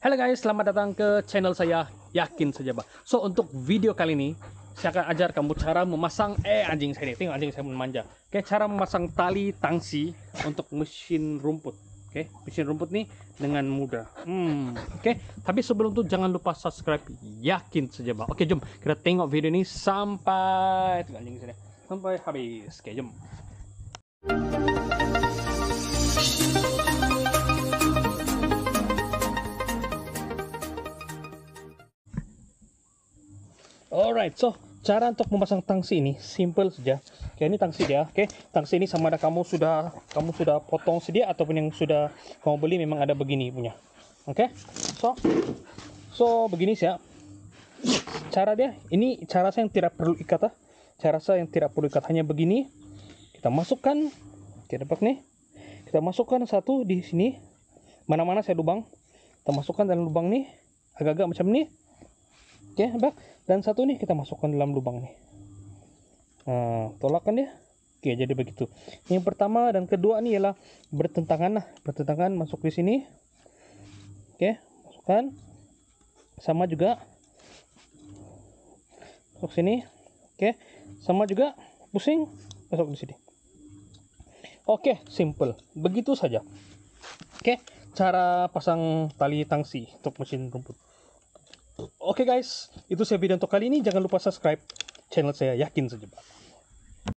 Halo guys, selamat datang ke channel saya Yakin Saja Bah. So, untuk video kali ini saya akan ajar kamu cara memasang eh anjing saya nih, tengok anjing saya memanja. Oke, okay, cara memasang tali tangsi untuk mesin rumput. Oke, okay, mesin rumput nih dengan mudah. Hmm, oke. Okay. Tapi sebelum itu jangan lupa subscribe Yakin Saja Bah. Oke, jom kita tengok video ini sampai anjing saya. Sampai habis. Oke, jom. Alright, so cara untuk memasang tangsi ini simple saja. Oke, ini tangsi dia. Oke, tangsi ini sama ada kamu sudah kamu sudah potong sedia ataupun yang sudah kamu beli memang ada begini punya. Oke. So so begini sih ya. Cara dia ini cara saya yang tidak perlu ikat ah. Cara saya yang tidak perlu ikat hanya begini. Kita masukkan. Kita dapat nih. Kita masukkan satu di sini. Mana-mana saya lubang. Kita masukkan dalam lubang nih. Agak-agak macam ini. Oke, bak dan satu nih kita masukkan dalam lubang nih nah, eh, tolakkan ya oke jadi begitu yang pertama dan kedua nih ialah bertentangan lah bertentangan masuk di sini oke masukkan sama juga masuk sini oke sama juga pusing masuk di sini oke simple begitu saja oke cara pasang tali tangsi untuk mesin rumput Oke okay guys, itu saya video untuk kali ini. Jangan lupa subscribe channel saya Yakin saja.